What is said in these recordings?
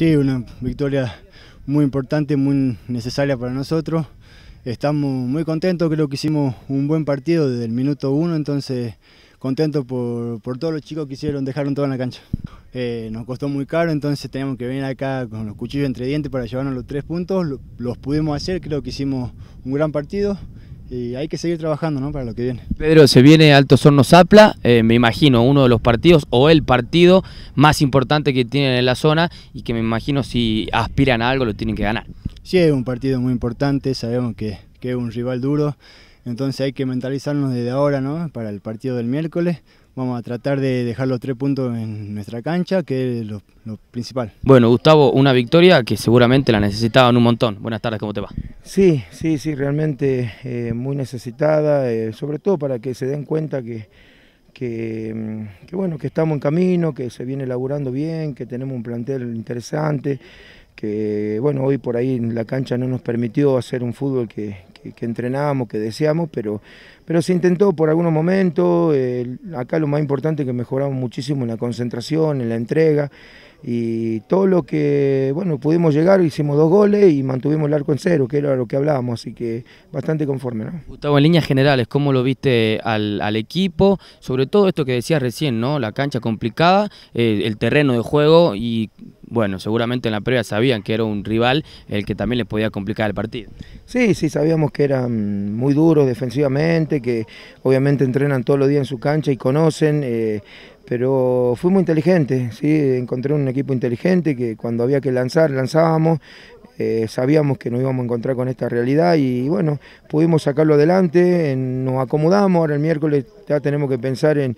Sí, una victoria muy importante, muy necesaria para nosotros. Estamos muy contentos, creo que hicimos un buen partido desde el minuto uno, entonces contentos por, todos los chicos que hicieron, dejaron todo en la cancha. Eh, nos costó muy caro, entonces teníamos que venir acá con los cuchillos entre dientes para llevarnos los tres puntos. Los pudimos hacer, creo que hicimos un gran partido y hay que seguir trabajando ¿no? para lo que viene. Pedro, se viene Alto Hornos Apla, eh, me imagino uno de los partidos o el partido más importante que tienen en la zona y que me imagino si aspiran a algo lo tienen que ganar. Sí, es un partido muy importante, sabemos que, que es un rival duro. Entonces hay que mentalizarnos desde ahora, ¿no? Para el partido del miércoles. Vamos a tratar de dejar los tres puntos en nuestra cancha, que es lo, principal. Bueno, Gustavo, una victoria que seguramente la necesitaban un montón. Buenas tardes, ¿cómo te va? Sí, sí, sí, realmente eh, muy necesitada, eh, sobre todo para que se den cuenta que, que, mm, que, bueno, que estamos en camino, que se viene laburando bien, que tenemos un plantel interesante que bueno, hoy por ahí en la cancha no nos permitió hacer un fútbol que, entrenábamos, que deseamos, pero, pero se intentó por algunos momentos, eh, acá lo más importante es que mejoramos muchísimo en la concentración, en la entrega, y todo lo que, bueno, pudimos llegar, hicimos dos goles y mantuvimos el arco en cero, que era lo que hablábamos, así que bastante conforme, ¿no? Gustavo, en líneas generales, ¿cómo lo viste al, equipo? Sobre todo esto que decías recién, ¿no? La cancha complicada, eh, el terreno de juego y bueno, seguramente en la previa sabían que era un rival el que también les podía complicar el partido. Sí, sí, sabíamos que eran muy duros defensivamente, que obviamente entrenan todos los días en su cancha y conocen, eh, pero pero muy inteligente, ¿sí? encontré un equipo inteligente que cuando había que lanzar, lanzábamos, eh, sabíamos que nos íbamos a encontrar con esta realidad y bueno, pudimos sacarlo adelante, nos acomodamos, ahora el miércoles ya tenemos que pensar en,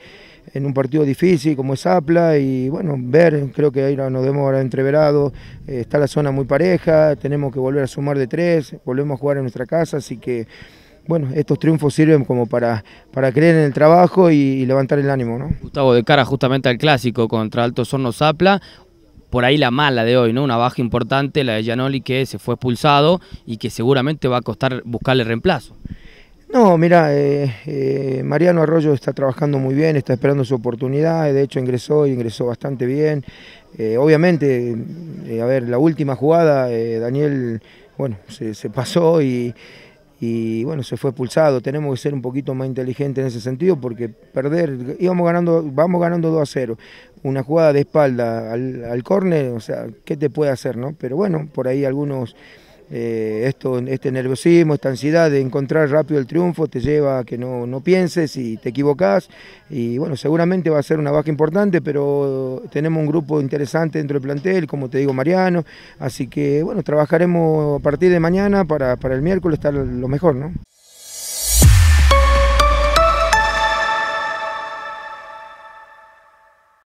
un partido difícil como es Apla y bueno, ver, creo que ahí nos vemos ahora entreverados, eh, está la zona muy pareja, tenemos que volver a sumar de tres, volvemos a jugar en nuestra casa, así que bueno, estos triunfos sirven como para, creer en el trabajo y, levantar el ánimo. ¿no? Gustavo, de cara justamente al clásico contra Alto Hornos Apla, por ahí la mala de hoy, ¿no? Una baja importante, la de Gianoli que se fue expulsado y que seguramente va a costar buscarle reemplazo. No, mira, eh, eh, Mariano Arroyo está trabajando muy bien, está esperando su oportunidad, de hecho ingresó y ingresó bastante bien. Eh, obviamente, a ver, la última jugada, Daniel, bueno, se pasó y, y bueno, se fue expulsado. Tenemos que ser un poquito más inteligentes en ese sentido porque perder, íbamos ganando, vamos ganando 2 a 0. Una jugada de espalda al, al córner, o sea, ¿qué te puede hacer, no? Pero bueno, por ahí algunos eh, esto, este nerviosismo, esta ansiedad de encontrar rápido el triunfo te lleva a que no, no pienses y te equivocás. Y bueno, seguramente va a ser una baja importante, pero tenemos un grupo interesante dentro del plantel, como te digo, Mariano. Así que bueno, trabajaremos a partir de mañana para, para el miércoles estar lo mejor, ¿no?